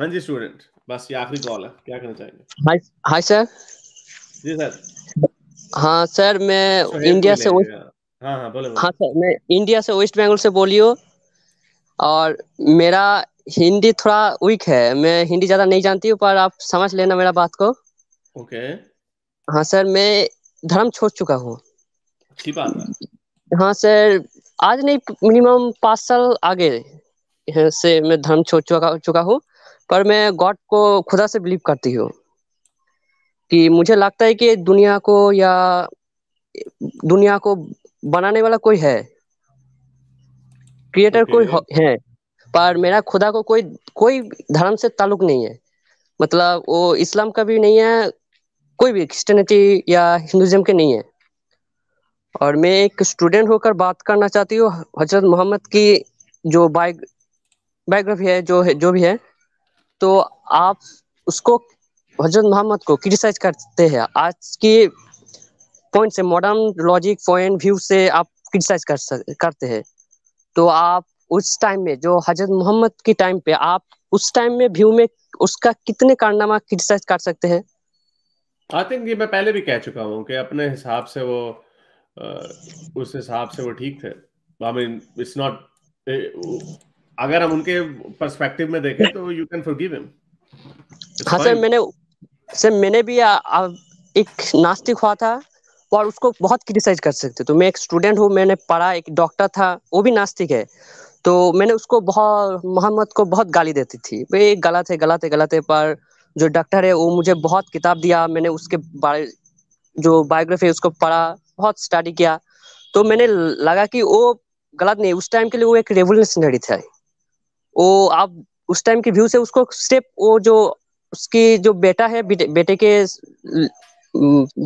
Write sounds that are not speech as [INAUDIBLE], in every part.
हाँ जी स्टूडेंट बस ये आखिरी कॉल है क्या करना चाहेंगे हाय सर जी सर हाँ सर मैं इंडिया से हाँ हाँ बोलो हाँ सर मैं इंडिया से वेस्ट बंगाल से बोलियो और मेरा हिंदी थोड़ा वीक है मैं हिंदी ज़्यादा नहीं जानती हूँ पर आप समझ लेना मेरा बात को ओके हाँ सर मैं धर्म छोड़ चुका हूँ अच्छी बात है हाँ सर आज नहीं मिनिमम पांच साल आगे से मैं धर्म छोड़ चुका चुका हूँ पर मैं गॉड को खुदा से बिलीव करती हूँ कि मुझे लगता है कि दुनिया को या दुनिया को बनाने वाला कोई है क्रिएटर okay. कोई है पर मेरा खुदा को कोई कोई धर्म से ताल्लुक नहीं है मतलब वो इस्लाम का भी नहीं है कोई भी क्रिस्टनिटी या हिंदुज़म के नहीं है और मैं एक स्टूडेंट होकर बात करना चाहती हूँ हजरत मोहम्मद की जो बायो बायोग्राफी है जो है जो भी है तो आप उसको हजरत मोहम्मद को क्रिटिसाइज करते हैं आज के पॉइंट से मॉडर्न लॉजिक पॉइंट व्यू से आप क्रिटिसाइज कर करते हैं तो आप उस टाइम में जो हजरत मोहम्मद के टाइम पे आप उस टाइम में व्यू में उसका कितने कारनामा क्रिटिसाइज कर सकते हैं आई थिंक ये मैं पहले भी कह चुका हूँ कि अपने हिसाब से वो आ, उस हिसाब से वो ठीक थे आई मीन इट्स नॉट अगर हम उनके पर्सपेक्टिव में देखें तो यू कैन फॉरगिव हिम हाँ सर मैंने सर मैंने भी आ, आ, एक नास्तिक हुआ था और उसको बहुत क्रिटिसाइज कर सकते तो मैं एक स्टूडेंट हूँ मैंने पढ़ा एक डॉक्टर था वो भी नास्तिक है तो मैंने उसको बहुत मोहम्मद को बहुत गाली देती थी वे गलत है गलत है गलत है पर जो डॉक्टर है वो मुझे बहुत किताब दिया मैंने उसके बारे जो बायोग्राफी उसको पढ़ा बहुत स्टडी किया तो मैंने लगा कि वो गलत नहीं उस टाइम के लिए वो एक रेवोल्यूशनरी था वो आप उस टाइम के व्यू से उसको स्टेप वो जो उसकी जो बेटा है बेटे, बेटे के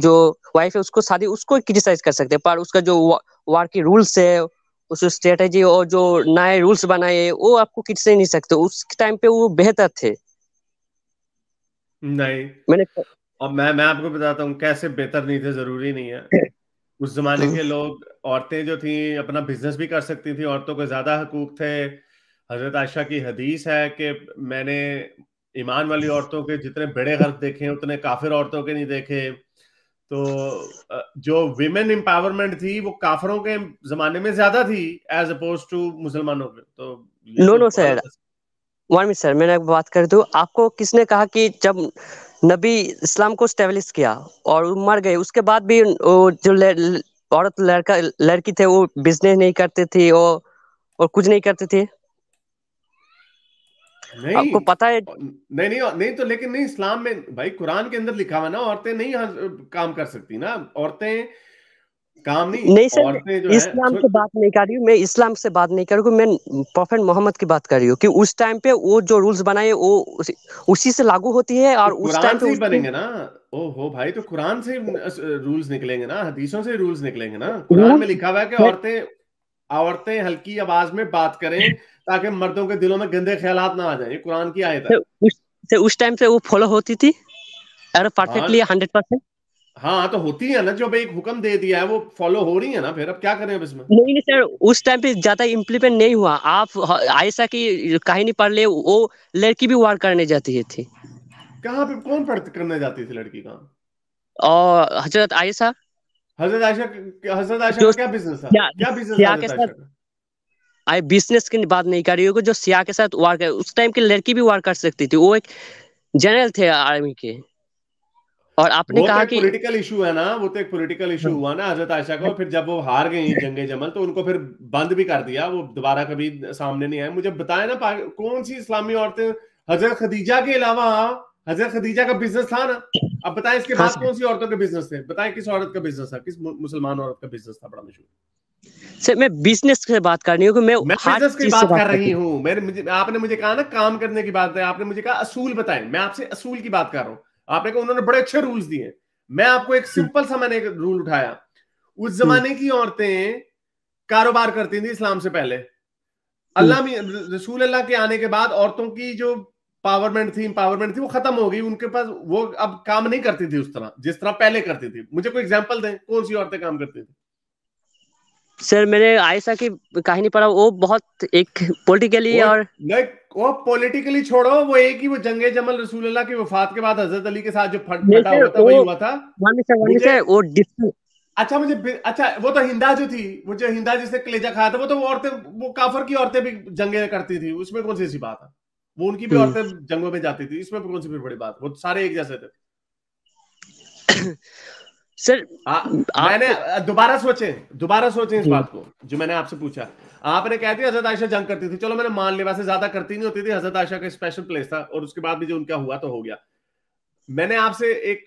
जो वाइफ है उसको शादी उसको क्रिटिसाइज कर सकते हैं पर उसका जो वार की रूल्स है उस स्ट्रेटेजी और जो नए रूल्स बनाए वो आपको क्रिटिसाइज नहीं सकते उस टाइम पे वो बेहतर थे नहीं मैंने और मैं मैं आपको बताता हूँ कैसे बेहतर नहीं थे जरूरी नहीं है [COUGHS] उस जमाने के लोग औरतें जो थी अपना बिजनेस भी कर सकती थी औरतों के ज्यादा हकूक थे हजरत आयशा की हदीस है कि मैंने ईमान वाली औरतों के जितने बड़े गर्क देखे उतने काफिर औरतों के नहीं देखे तो जो विमेन एम्पावरमेंट थी वो काफरों के जमाने में ज्यादा थी एज अपोज टू मुसलमानों के तो no no sir one sir मैंने बात कर दू आपको किसने कहा कि जब नबी इस्लाम को स्टेबलिश किया और मर गए उसके बाद भी वो जो औरत लड़का लड़की थे वो बिजनेस नहीं करते थे और, और कुछ नहीं करते थे नहीं आपको पता है नहीं नहीं नहीं तो लेकिन नहीं इस्लाम में भाई कुरान के अंदर लिखा हुआ ना औरतें नहीं हाँ, काम कर सकती ना औरतें काम नहीं नहीं सर इस्लाम से बात नहीं कर रही हूँ मैं इस्लाम से बात नहीं कर रही हूँ मैं प्रोफेट मोहम्मद की बात कर रही हूँ कि उस टाइम पे वो जो रूल्स बनाए वो उसी से लागू होती है और उस टाइम पे बनेंगे ना ओ हो भाई तो कुरान से रूल्स निकलेंगे ना हदीसों से रूल्स निकलेंगे ना कुरान में लिखा हुआ है कि औरतें औरतें हल्की आवाज में बात करें ताकि मर्दों के दिलों में गंदे ख्याल ना आ जाए कुरान की आयत है से उस टाइम पे वो फॉलो होती थी अरे परफेक्टली हंड्रेड परसेंट हाँ तो होती है ना जो एक हुक्म दे दिया है वो फॉलो हो रही है ना फिर अब क्या करें अब इसमें नहीं नहीं सर उस टाइम पे ज्यादा इम्प्लीमेंट नहीं हुआ आप ऐसा की कहीं नहीं पढ़ ले वो लड़की भी वार करने जाती है थी कहाँ पे कौन पढ़ करने जाती थी लड़की का और हजरत आयशा हजरत आयशा हजरत आयशा क्या बिजनेस था क्या बिजनेस था आई बिजनेस की बात नहीं कर रही हूँ जो सिया के साथ वार कर उस टाइम की लड़की भी वार कर सकती थी वो एक जनरल थे आर्मी के और आपने वो तो कहा कि पॉलिटिकल इशू है ना वो तो एक पॉलिटिकल इशू हाँ। हुआ ना हजरत आयशा को फिर जब वो हार गई जंगे जमल तो उनको फिर बंद भी कर दिया वो दोबारा कभी सामने नहीं आए मुझे बताया ना कौन सी इस्लामी औरतें हजरत खदीजा के अलावा हजरत खदीजा का बिजनेस था ना अब बताएं इसके हाँ बाद कौन सी औरतों के बिजनेस थे बताएं किस औरत का बिजनेस था किस मुसलमान औरत का बिजनेस था बड़ा मशहूर सर मैं बिजनेस से बात कर रही हूँ मैं, बिजनेस की बात कर रही हूँ मैंने आपने मुझे कहा ना काम करने की बात है आपने मुझे कहा असूल बताएं मैं आपसे असूल की बात कर रहा हूँ आपने कहा उन्होंने बड़े अच्छे रूल्स दिए मैं आपको एक सिंपल हम्म। सा मैंने रूल उठाया उस जमाने हम्म। की औरतें कारोबार करती थी इस्लाम से पहले अल्लाह हम्म। रसूल अल्लाह के आने के बाद औरतों की जो पावरमेंट थी इंपावरमेंट थी वो खत्म हो गई उनके पास वो अब काम नहीं करती थी उस तरह जिस तरह पहले करती थी मुझे कोई एग्जाम्पल दें कौन सी औरतें काम करती थी सर मैंने आयशा की कहानी पढ़ा वो बहुत एक पॉलिटिकली और लाइक वो पॉलिटिकली छोड़ो वो एक ही वो जंगे जमल रसूलुल्लाह की वफात के बाद हजरत अली के साथ जो फट फटा हुआ था वही हुआ था वानी सर वानी सर वो अच्छा मुझे अच्छा वो तो हिंदा जो थी वो जो हिंदा जिसने कलेजा खाया था वो तो वो औरतें वो काफर की औरतें भी जंगे करती थी उसमें कौन सी ऐसी बात है वो उनकी भी हम्म। औरतें जंगों में जाती थी इसमें कौन सी बड़ी बात वो सारे एक जैसे थे [COUGHS] सर आ, मैंने दोबारा सोचे दोबारा सोचे इस बात को जो मैंने आपसे पूछा आपने कह दिया हजरत आयशा जंग करती थी चलो मैंने मान लिया वैसे ज्यादा करती नहीं होती थी हजरत आयशा का स्पेशल प्लेस था और उसके बाद भी जो उनका हुआ तो हो गया मैंने आपसे एक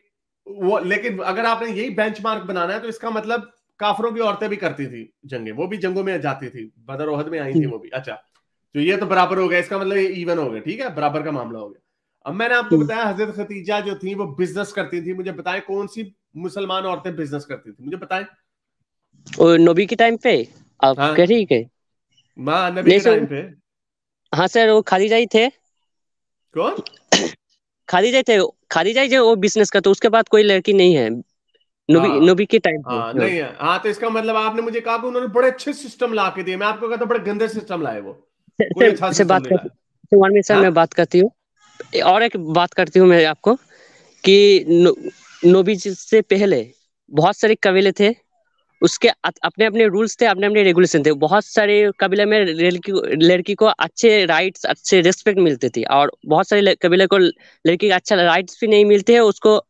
वो लेकिन अगर आपने यही मार्क बनाना है तो इसका मतलब काफरों की औरतें भी करती थी जंगे वो भी जंगों में जाती थी बदरोहद में आई थी हम्म। वो भी अच्छा तो ये तो बराबर हो गया इसका मतलब ये इवन हो गया ठीक है बराबर का मामला हो गया अब मैंने आपको तो- बताया हजरत खतीजा जो थी वो बिजनेस करती थी मुझे बताएं कौन सी मुसलमान औरतें बिजनेस करती थी मुझे बताएं नबी के टाइम पे आप हाँ, ठीक है माँ नबी के टाइम पे हाँ सर वो खाली जाई थे कौन खाली जाई थे खाली जाई जो वो बिजनेस करते तो उसके बाद कोई लड़की नहीं है नबी हाँ। के टाइम हाँ, नहीं है हाँ तो इसका मतलब आपने मुझे कहा कि उन्होंने बड़े अच्छे सिस्टम ला के दिए मैं आपको कहता बड़े गंदे सिस्टम लाए वो से, से, अच्छा बात करती हूँ मैं बात करती हूँ और एक बात करती हूँ मैं आपको कि नो, से पहले बहुत सारे कबीले थे उसके अपने अपने रूल्स थे अपने अपने रेगुलेशन थे बहुत सारे कबीले में लड़की लड़की को अच्छे राइट्स अच्छे रेस्पेक्ट मिलते थे और बहुत सारे कबीले को लड़की का अच्छा राइट्स भी नहीं मिलते हैं उसको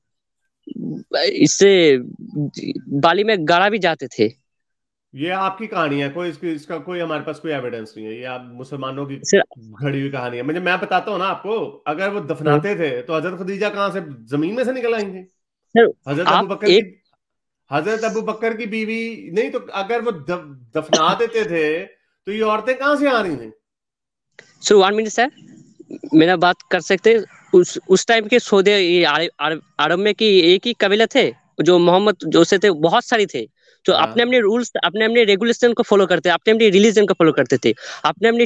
इससे बाली में गाड़ा भी जाते थे ये आपकी कहानी है कोई इसकी इसका कोई हमारे पास कोई एविडेंस नहीं है ये आप मुसलमानों की घड़ी हुई कहानी है मुझे मैं बताता हूँ ना आपको अगर वो दफनाते हम्म। थे तो हजरत खदीजा कहाँ से जमीन में से निकल आएंगे हजरत अबू बकर एक... हजरत अबू बकर की बीवी नहीं तो अगर वो द, दफना [COUGHS] देते थे तो ये औरतें कहाँ से आ रही थी सर वन मिनट सर मेरा बात कर सकते उस उस टाइम के सौदे अरब में की एक ही कबीला थे जो मोहम्मद जो से थे बहुत सारे थे जो हाँ। अपने अपने रूल्स अपने अपने रेगुलेशन को फॉलो करते अपने अपने रिलीजन को फॉलो करते थे अपने अपने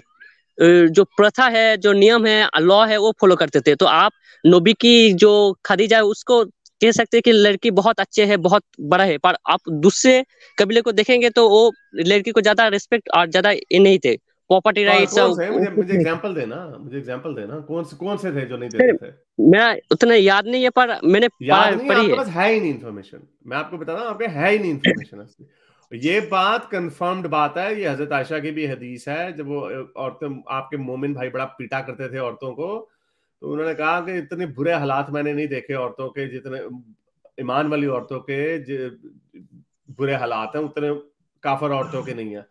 जो प्रथा है जो नियम है लॉ है वो फॉलो करते थे तो आप नबी की जो खदीजा है उसको कह सकते हैं कि लड़की बहुत अच्छे है बहुत बड़ा है पर आप दूसरे कबीले को देखेंगे तो वो लड़की को ज्यादा रिस्पेक्ट और ज्यादा नहीं थे प्रॉपर्टी हाँ, राइट्स मुझे मुझे एग्जांपल देना मुझे एग्जांपल देना कौन से कौन से थे जो नहीं देते थे मैं उतना याद नहीं है पर मैंने याद नहीं पढ़ी है पास है ही नहीं इंफॉर्मेशन मैं आपको बता रहा हूं आपके है ही नहीं इंफॉर्मेशन ये बात कंफर्म्ड बात है ये हजरत आयशा की भी हदीस है जब वो औरतें आपके मोमिन भाई बड़ा पीटा करते थे औरतों को तो उन्होंने कहा कि इतने बुरे हालात मैंने नहीं देखे औरतों के जितने ईमान वाली औरतों के बुरे हालात हैं उतने काफर औरतों के नहीं है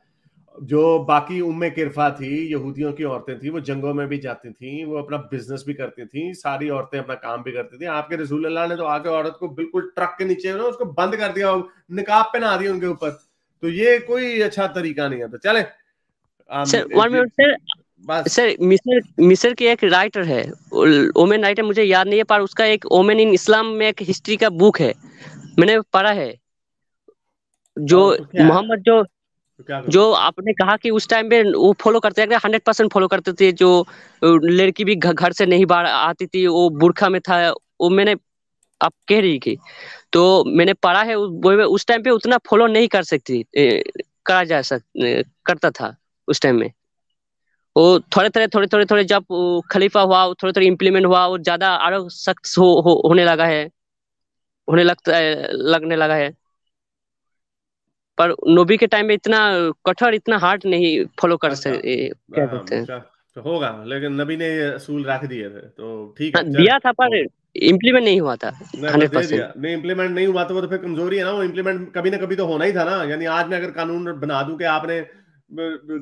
जो बाकी उम्मे किरफा थी यहूदियों की औरतें थी वो जंगों में भी जाती थी वो अपना बिजनेस भी करती थी सारी औरतें अपना काम भी करती थी आपके रसूल अल्लाह ने तो आके औरत को बिल्कुल ट्रक के नीचे ना उसको बंद कर दिया निकाब ना दिया उनके ऊपर तो ये कोई अच्छा तरीका नहीं है तो चले सर मिसर मिसर के की एक राइटर है ओमेन राइटर मुझे याद नहीं है पर उसका एक ओमेन इन इस्लाम में एक हिस्ट्री का बुक है मैंने पढ़ा है जो मोहम्मद जो जो आपने कहा कि उस टाइम पे वो फॉलो करते थे हंड्रेड परसेंट फॉलो करते थे जो लड़की भी घर से नहीं बाहर आती थी वो बुरखा में था वो मैंने आप कह रही थी तो मैंने पढ़ा है उस टाइम पे उतना फॉलो नहीं कर सकती करा जा सक करता था उस टाइम में वो थोड़े थोड़े थोड़े थोड़े थोड़े जब खलीफा हुआ थोड़े थोड़े इम्प्लीमेंट हुआ और ज्यादा आरोप सख्त हो, हो, होने लगा है होने लगता लगने लगा है पर नोबी के टाइम में इतना कठोर इतना हार्ड नहीं फॉलो कर अच्छा। सकते क्या कहते हाँ, हैं अच्छा। तो होगा लेकिन नबी ने असूल रख दिए थे तो ठीक है हाँ, दिया था पर इम्प्लीमेंट हाँ। नहीं हुआ था हंड्रेड परसेंट नहीं इम्प्लीमेंट नहीं हुआ था वो तो फिर कमजोरी है ना वो इम्प्लीमेंट कभी ना कभी तो होना ही था ना यानी आज मैं अगर कानून बना दूं कि आपने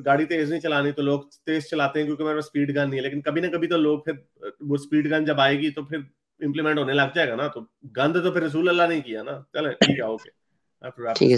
गाड़ी तेज नहीं चलानी तो लोग तेज चलाते हैं क्योंकि मेरे पास स्पीड गन नहीं है लेकिन कभी ना कभी तो लोग फिर वो स्पीड गन जब आएगी तो फिर इम्प्लीमेंट होने लग जाएगा ना तो गंद तो फिर रसूल अल्लाह ने किया ना चले ठीक है ओके [LAUGHS] ठीक है